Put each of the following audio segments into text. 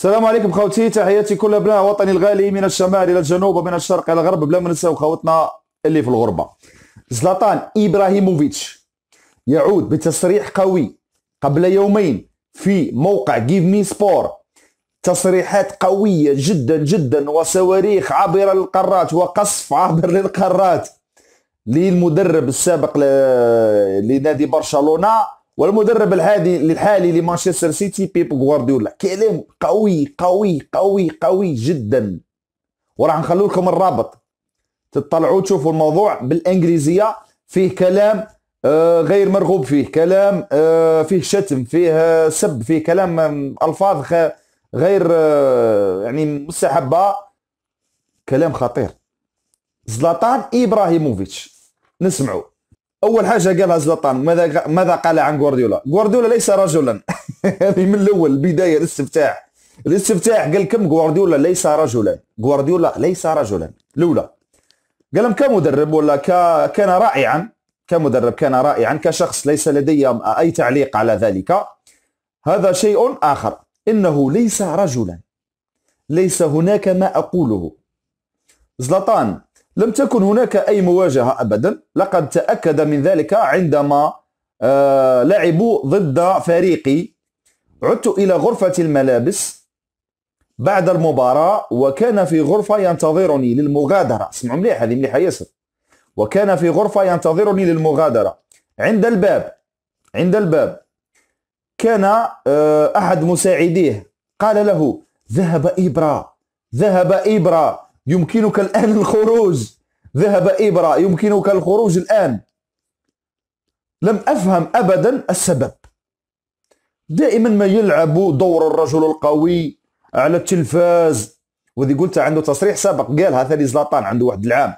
السلام عليكم خوتي تحياتي كل ابناء وطني الغالي من الشمال الى الجنوب ومن الشرق الى الغرب بلا ما ننساو خوتنا اللي في الغربه زلاطان ابراهيموفيتش يعود بتصريح قوي قبل يومين في موقع جيف مي سبور تصريحات قوية جدا جدا وصواريخ عبر للقارات وقصف عبر للقارات للمدرب السابق لنادي برشلونة والمدرب الحالي لمانشستر سيتي بيب غوارديولا كلام قوي قوي قوي قوي جدا وراح نخلو لكم الرابط تطلعوا تشوفوا الموضوع بالانجليزيه فيه كلام آه، غير مرغوب فيه كلام آه، فيه شتم فيه آه، سب فيه كلام الفاظ غير يعني مستحبه كلام خطير زلاطان ابراهيموفيتش نسمعوا اول حاجه قالها زلطان ماذا ماذا قال عن غوارديولا غوارديولا ليس رجلا هذه من الاول البدايه الاستفتاح الاستفتاح قال كم غوارديولا ليس رجلا غوارديولا ليس رجلا الاولى قال لهم كمدرب ولا ك... كان رائعا كمدرب كان رائعا كشخص ليس لدي اي تعليق على ذلك هذا شيء اخر انه ليس رجلا ليس هناك ما اقوله زلطان لم تكن هناك أي مواجهة أبدا لقد تأكد من ذلك عندما آه، لعبوا ضد فريقي عدت إلى غرفة الملابس بعد المباراة وكان في غرفة ينتظرني للمغادرة اسمعوا مليح هذه مليحة ياسر وكان في غرفة ينتظرني للمغادرة عند الباب عند الباب كان آه، أحد مساعديه قال له ذهب إبرة ذهب إبرة يمكنك الآن الخروج ذهب إبرة يمكنك الخروج الآن لم أفهم أبدا السبب دائما ما يلعب دور الرجل القوي على التلفاز وذي قلت عنده تصريح سابق قالها ثاني زلاطان عنده واحد العام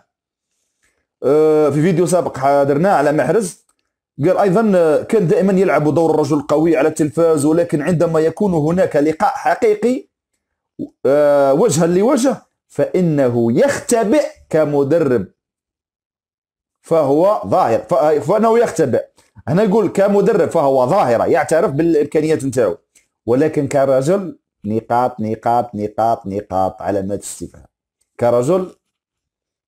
آه، في فيديو سابق حاضرناه على محرز قال ايضا آه، كان دائما يلعب دور الرجل القوي على التلفاز ولكن عندما يكون هناك لقاء حقيقي آه، وجها لوجه فإنه يختبئ كمدرب فهو ظاهر فإنه يختبئ هنا نقول كمدرب فهو ظاهرة يعترف بالإمكانيات نتاعو ولكن كرجل نقاط نقاط نقاط نقاط علامات استفهام كرجل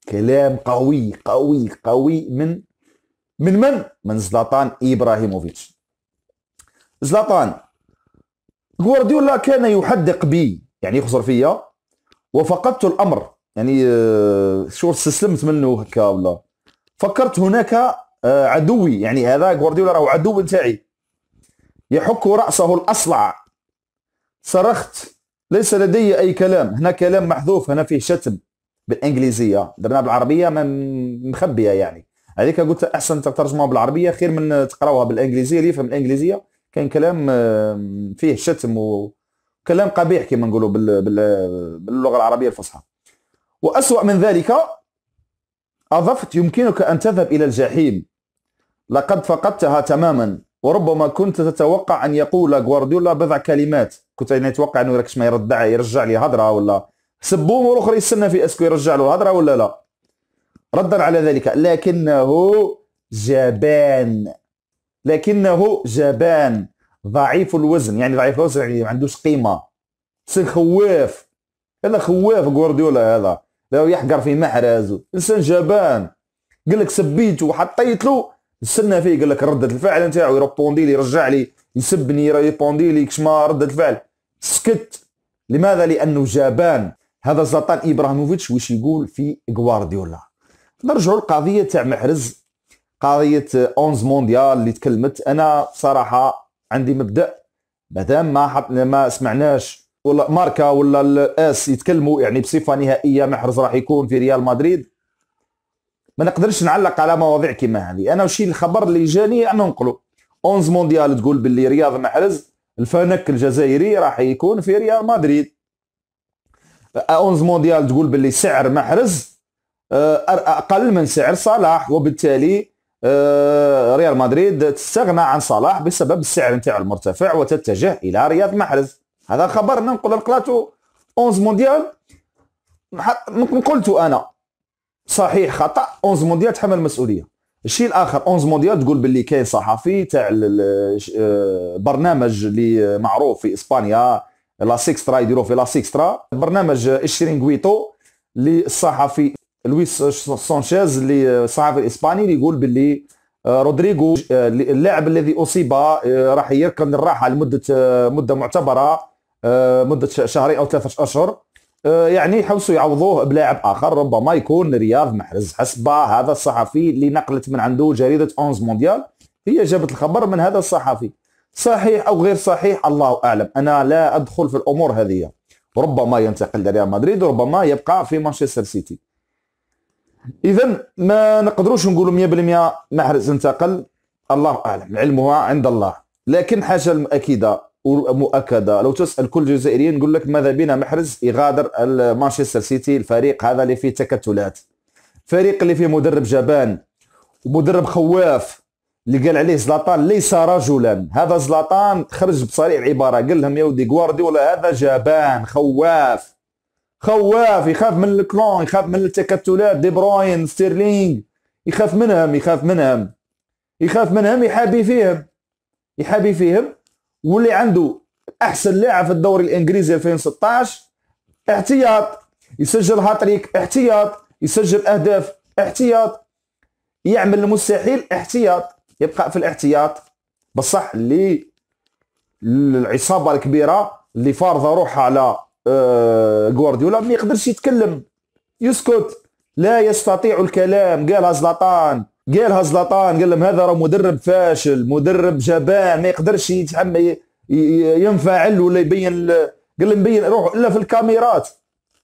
كلام قوي قوي قوي من من من؟ من زلطان إبراهيموفيتش زلطان غوارديولا كان يحدق بي يعني يخسر فيا وفقدت الامر يعني آه، شو استسلمت منه هكا ولا فكرت هناك آه، عدوي يعني هذا غوارديولا راهو عدو تاعي يحك راسه الاصلع صرخت ليس لدي اي كلام هنا كلام محذوف هنا فيه شتم بالانجليزيه درناها بالعربيه من مخبيه يعني هذيك قلت احسن تترجمها بالعربيه خير من تقراوها بالانجليزيه اللي يفهم الانجليزيه كان كلام آه، فيه شتم و كلام قبيح كما نقولوا باللغه العربيه الفصحى واسوا من ذلك اضفت يمكنك ان تذهب الى الجحيم لقد فقدتها تماما وربما كنت تتوقع ان يقول غوارديولا بضع كلمات كنت يعني اتوقع انه راكش ما يردع يرجع لي هضره ولا سبوه والاخر يستنى في اسكو يرجع له هضره ولا لا ردا على ذلك لكنه جبان لكنه جبان ضعيف الوزن يعني ضعيف الوزن يعني ما عندوش قيمه انسان خواف هذا خواف غوارديولا هذا لو يحقر في محرز انسان جبان قال لك سبيته وحطيت له استنى فيه قال لك رده الفعل نتاعو يربوندي لي يرجع لي يسبني يربوندي لي كشما رده الفعل سكت لماذا لانه جبان هذا زلطان ابراهيموفيتش واش يقول في غوارديولا نرجعوا للقضيه تاع محرز قضيه 11 مونديال اللي تكلمت انا بصراحه عندي مبدا ما دام ما ما سمعناش ولا ماركا ولا الاس يتكلموا يعني بصفه نهائيه محرز راح يكون في ريال مدريد ما نقدرش نعلق على مواضيع كيما هذه انا وشي الخبر اللي جاني انا نقوله 11 مونديال تقول باللي رياض محرز الفنك الجزائري راح يكون في ريال مدريد 11 مونديال تقول باللي سعر محرز آه، اقل من سعر صلاح وبالتالي آه، ريال مدريد تستغنى عن صلاح بسبب السعر نتاعو المرتفع وتتجه الى رياض محرز هذا خبر ننقل نقلاته 11 مونديال قلت انا صحيح خطا 11 مونديال تحمل المسؤوليه الشيء الاخر 11 مونديال تقول باللي كاين صحفي تاع البرنامج آه، اللي معروف في اسبانيا لا سيكسترا يديروه في لا سيكسترا برنامج اشيرينغويتو غويتو للصحفي لويس سانشيز اللي آه، صحفي الاسباني اللي يقول باللي آه، رودريجو آه، اللاعب الذي اصيب راح يركن الراحه لمده مده معتبره مده شهرين او ثلاثة اشهر يعني يحوسوا يعوضوه بلاعب اخر ربما يكون رياض محرز حسب هذا الصحفي اللي نقلت من عنده جريده اونز مونديال هي جابت الخبر من هذا الصحفي صحيح او غير صحيح الله اعلم انا لا ادخل في الامور هذه ربما ينتقل لريال مدريد وربما يبقى في مانشستر سيتي اذا ما نقدروش نقولوا 100% محرز انتقل الله اعلم علمها عند الله لكن حاجه مؤكده ومؤكده لو تسال كل جزائري نقول لك ماذا بنا محرز يغادر مانشستر سيتي الفريق هذا اللي فيه تكتلات فريق اللي فيه مدرب جبان ومدرب خواف اللي قال عليه زلاطان ليس رجلا هذا زلاطان خرج بصريح العباره قال لهم يا ودي جوارديولا هذا جبان خواف خواف يخاف من الكلون يخاف من التكتلات دي بروين ستيرلينغ يخاف منهم يخاف منهم يخاف منهم يحابي فيهم يحابي فيهم واللي عنده احسن لاعب في الدوري الانجليزي 2016 احتياط يسجل هاتريك احتياط يسجل اهداف احتياط يعمل المستحيل احتياط يبقى في الاحتياط بصح اللي العصابه الكبيره اللي فارضه روحها على غوارديولا آه، ما يقدرش يتكلم يسكت لا يستطيع الكلام قالها زلطان قالها زلطان قال لهم هذا راه مدرب فاشل مدرب جبان ما يقدرش يتحمل ينفعل ولا يبين قال لهم بين روح الا في الكاميرات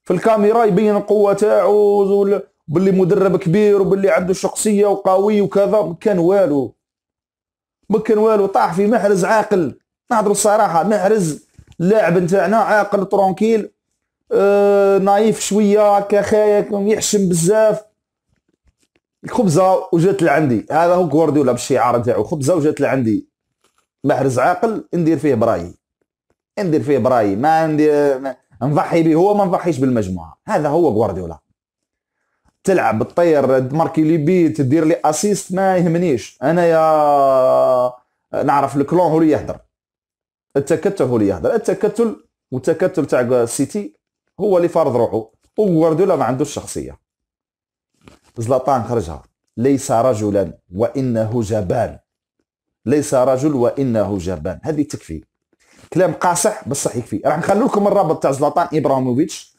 في الكاميرا يبين القوه تاعو باللي مدرب كبير وباللي عنده شخصيه وقوي وكذا ما كان والو ما كان والو طاح في محرز عاقل نهضروا الصراحه محرز اللاعب نتاعنا عاقل ترونكيل آه نايف شويه هكا يحشم بزاف الخبزه وجات لعندي هذا هو غوارديولا بالشعار نتاعو خبزه وجات لعندي محرز عاقل ندير فيه برايي ندير فيه برايي ما ندير نضحي به هو ما نضحيش بالمجموعه هذا هو غوارديولا تلعب تطير تماركي لي بيت دير لي اسيست ما يهمنيش انا يا نعرف الكلون هو اللي يهدر التكتل هو اللي يهضر التكتل والتكتل تاع السيتي هو اللي فرض روحه وغوارديولا ما عندوش شخصيه زلطان خرجها ليس رجلا وانه جبان ليس رجل وانه جبان هذه تكفي كلام قاصح بصح يكفي راح نخلي لكم الرابط تاع زلطان ابراهيموفيتش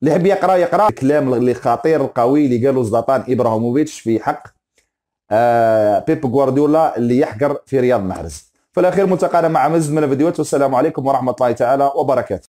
اللي يحب يقرا يقرا الكلام اللي خطير القوي اللي قالو زلطان ابراهيموفيتش في حق آه بيب غوارديولا اللي يحقر في رياض محرز فالاخير ملتقانا مع مزيد من الفيديوهات والسلام عليكم ورحمه الله تعالى وبركاته